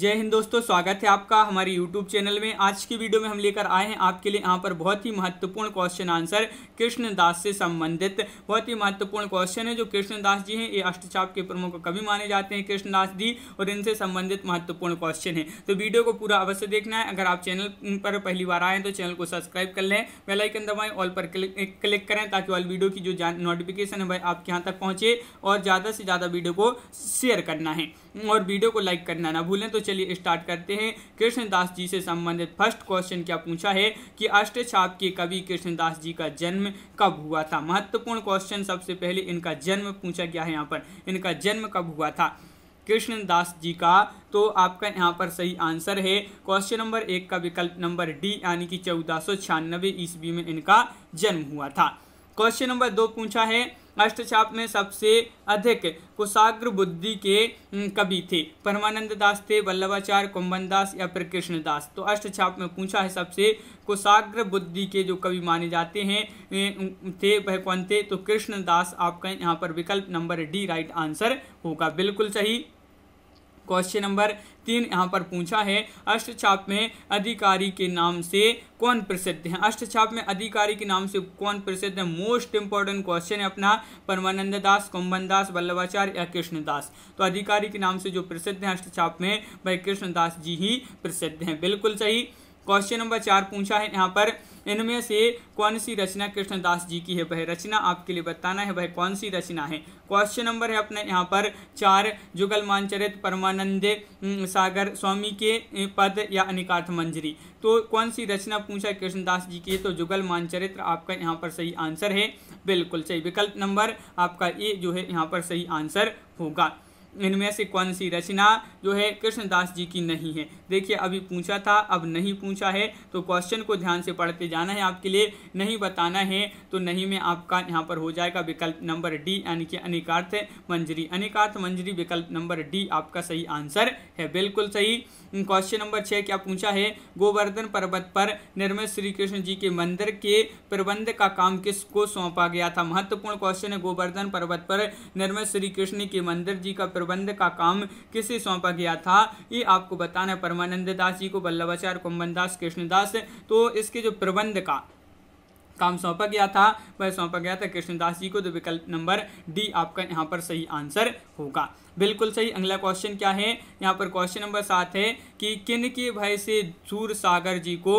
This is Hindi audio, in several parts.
जय हिंद दोस्तों स्वागत है आपका हमारे YouTube चैनल में आज की वीडियो में हम लेकर आए हैं आपके लिए यहाँ पर बहुत ही महत्वपूर्ण क्वेश्चन आंसर कृष्णदास से संबंधित बहुत ही महत्वपूर्ण क्वेश्चन है जो कृष्णदास जी हैं ये अष्टचाप के प्रमुख कवि माने जाते हैं कृष्णदास जी और इनसे संबंधित महत्वपूर्ण क्वेश्चन है तो वीडियो को पूरा अवश्य देखना है अगर आप चैनल पर पहली बार आए तो चैनल को सब्सक्राइब कर लें बेलाइकन दबाएँ ऑल पर क्लिक करें ताकि ऑल वीडियो की जो नोटिफिकेशन है भाई आपके यहाँ तक पहुँचे और ज़्यादा से ज़्यादा वीडियो को शेयर करना है और वीडियो को लाइक करना ना भूलें तो चलिए स्टार्ट करते हैं कृष्णदास जी से संबंधित फर्स्ट क्वेश्चन क्या पूछा है कि अष्टछाप के कवि कृष्णदास जी का जन्म कब हुआ था महत्वपूर्ण क्वेश्चन सबसे पहले इनका जन्म पूछा गया है यहाँ पर इनका जन्म कब हुआ था कृष्णदास जी का तो आपका यहाँ पर सही आंसर है क्वेश्चन नंबर एक का विकल्प नंबर डी यानी कि चौदह सौ ईस्वी में इनका जन्म हुआ था क्वेश्चन नंबर दो पूछा है अष्टछाप में सबसे अधिक कुशाग्र बुद्धि के कवि थे परमानंद दास थे वल्लभाचार्य कुंभन दास या फिर कृष्ण दास तो अष्टछाप में पूछा है सबसे कुशाग्र बुद्धि के जो कवि माने जाते हैं थे वह कौन थे तो कृष्ण दास आपका यहाँ पर विकल्प नंबर डी राइट आंसर होगा बिल्कुल सही क्वेश्चन नंबर तीन यहाँ पर पूछा है अष्टछाप में अधिकारी के नाम से कौन प्रसिद्ध है अष्टछाप में अधिकारी के नाम से कौन प्रसिद्ध है मोस्ट इंपॉर्टेंट क्वेश्चन है अपना परमानंद दास कुंभन दास वल्लभाचार्य या कृष्णदास तो अधिकारी के नाम से जो प्रसिद्ध है अष्टछाप में भाई कृष्णदास जी ही प्रसिद्ध हैं बिल्कुल सही क्वेश्चन नंबर चार पूछा है यहाँ पर इनमें से कौन सी रचना कृष्णदास जी की है वह रचना आपके लिए बताना है वह कौन सी रचना है क्वेश्चन नंबर है अपने यहाँ पर चार जुगल मानचरित परमानंद सागर स्वामी के पद या अनिकार्थ मंजरी तो कौन सी रचना पूछा कृष्णदास जी की तो जुगल मानचरित्र आपका यहाँ पर सही आंसर है बिल्कुल सही विकल्प नंबर आपका ये जो है यहाँ पर सही आंसर होगा इनमें से कौन सी रचना जो है कृष्णदास जी की नहीं है देखिए अभी पूछा था अब नहीं पूछा है तो क्वेश्चन को ध्यान से पढ़ते जाना है आपके लिए नहीं बताना है तो नहीं में आपका यहाँ पर हो जाएगा विकल्प नंबर डी यानी कि अनिकार्थ मंजरी अनिकार्थ मंजरी विकल्प नंबर डी आपका सही आंसर है बिल्कुल सही क्वेश्चन नंबर छः क्या पूछा है गोवर्धन पर्वत पर निर्मित श्री कृष्ण जी के मंदिर के प्रबंध का काम किसको सौंपा गया था महत्वपूर्ण क्वेश्चन है गोवर्धन पर्वत पर निर्मित श्री कृष्ण के मंदिर जी का प्रबंध का काम किसे सौंपा गया था ये आपको बताना है परमानंद दास जी को बल्लभाचार्य कुंभन दास कृष्णदास तो इसके जो प्रबंध का काम सौंपा गया था वह सौंपा गया था कृष्णदास जी को तो विकल्प नंबर डी आपका यहाँ पर सही आंसर होगा बिल्कुल सही अगला क्वेश्चन क्या है यहाँ पर क्वेश्चन नंबर सात है कि किन के भय से सूर सागर जी को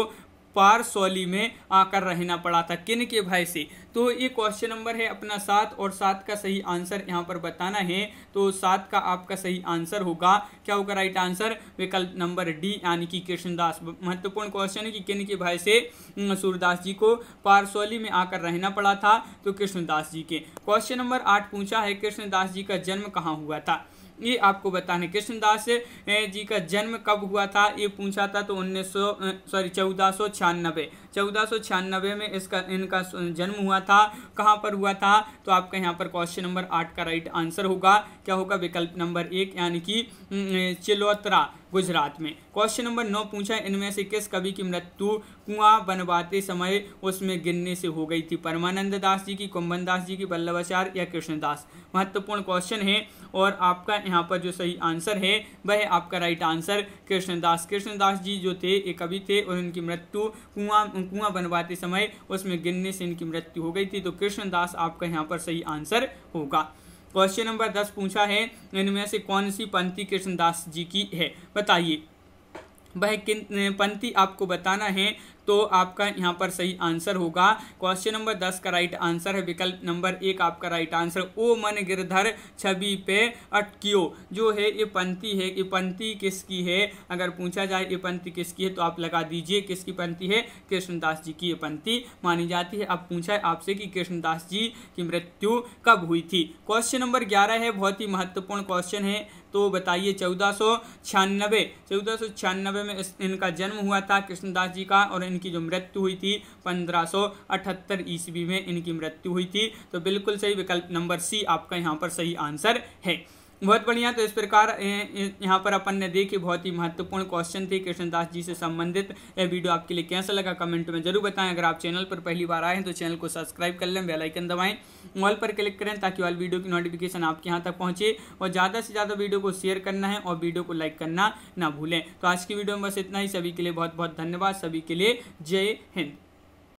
पारसौली में आकर रहना पड़ा था किन के भाई से तो ये क्वेश्चन नंबर है अपना सात और सात का सही आंसर यहाँ पर बताना है तो सात का आपका सही आंसर होगा क्या होगा राइट आंसर विकल्प नंबर डी यानी कि कृष्णदास महत्वपूर्ण क्वेश्चन है कि किन के भाई से सूरदास जी को पारसौली में आकर रहना पड़ा था तो कृष्णदास जी के क्वेश्चन नंबर आठ पूछा है कृष्णदास जी का जन्म कहाँ हुआ था ये आपको बताने कृष्णदास जी का जन्म कब हुआ था ये पूछा था तो उन्नीस सॉरी चौदह चौदह में इसका इनका जन्म हुआ था कहाँ पर हुआ था तो आपका यहाँ पर क्वेश्चन नंबर आठ का राइट आंसर होगा क्या होगा विकल्प नंबर एक यानी कि चिलोत्रा गुजरात में क्वेश्चन नंबर नौ पूछा इनमें से किस कवि की मृत्यु कुआं बनवाते समय उसमें गिरने से हो गई थी परमानंद दास जी की कुंभन दास जी की बल्लभाचार्य या कृष्णदास महत्वपूर्ण क्वेश्चन है और आपका यहाँ पर जो सही आंसर है वह आपका राइट आंसर कृष्णदास कृष्णदास जी जो थे एक कवि थे और उनकी मृत्यु कुआं एवं कुआं बनवाते समय उसमें गिरने से इनकी मृत्यु हो गई थी तो कृष्णदास आपका यहाँ पर सही आंसर होगा क्वेश्चन नंबर दस पूछा है इनमें से कौन सी पंक्ति कृष्णदास जी की है बताइए वह किन पंक्ति आपको बताना है तो आपका यहाँ पर सही आंसर होगा क्वेश्चन नंबर दस का राइट आंसर है विकल्प नंबर एक आपका राइट आंसर ओ मन गिरधर छवि पे अटकियो जो है ये पंक्ति है ये पंक्ति किसकी है अगर पूछा जाए ये पंक्ति किसकी है तो आप लगा दीजिए किसकी पंक्ति है कृष्णदास जी की ये पंक्ति मानी जाती है अब पूछा है आपसे कि कृष्णदास जी की मृत्यु कब हुई थी क्वेश्चन नंबर ग्यारह है बहुत ही महत्वपूर्ण क्वेश्चन है तो बताइए चौदह सौ छियानबे चौदह सौ छियानबे में इनका जन्म हुआ था कृष्णदास जी का और इनकी जो मृत्यु हुई थी 1578 ईस्वी में इनकी मृत्यु हुई थी तो बिल्कुल सही विकल्प नंबर सी आपका यहाँ पर सही आंसर है बहुत बढ़िया तो इस प्रकार यहाँ पर अपन ने देखी बहुत ही महत्वपूर्ण क्वेश्चन थे कृष्णदास जी से संबंधित वीडियो आपके लिए कैसा लगा कमेंट में जरूर बताएं अगर आप चैनल पर पहली बार आए हैं तो चैनल को सब्सक्राइब कर लें बेलाइकन दबाएं ऑल पर क्लिक करें ताकि ऑल वीडियो की नोटिफिकेशन आपके यहाँ तक पहुँचे और ज़्यादा से ज़्यादा वीडियो को शेयर करना है और वीडियो को लाइक करना ना भूलें तो आज की वीडियो में बस इतना ही सभी के लिए बहुत बहुत धन्यवाद सभी के लिए जय हिंद